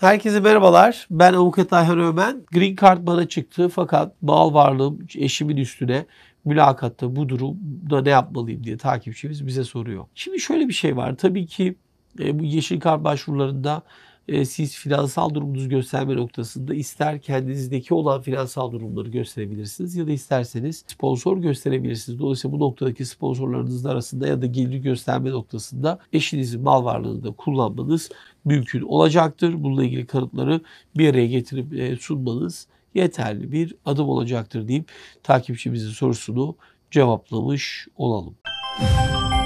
Herkese merhabalar. Ben Avukat Ayhan Ömen. Green Card bana çıktı fakat mal varlığım eşimin üstüne mülakatta bu durumda ne yapmalıyım diye takipçimiz bize soruyor. Şimdi şöyle bir şey var. Tabii ki e, bu yeşil kart başvurularında e, siz finansal durumunuzu gösterme noktasında ister kendinizdeki olan finansal durumları gösterebilirsiniz ya da isterseniz sponsor gösterebilirsiniz. Dolayısıyla bu noktadaki sponsorlarınız arasında ya da gelir gösterme noktasında eşinizin mal varlığını da kullanmanız mümkün olacaktır. Bununla ilgili kanıtları bir araya getirip e, sunmanız yeterli bir adım olacaktır deyip takipçimizin sorusunu cevaplamış olalım. Müzik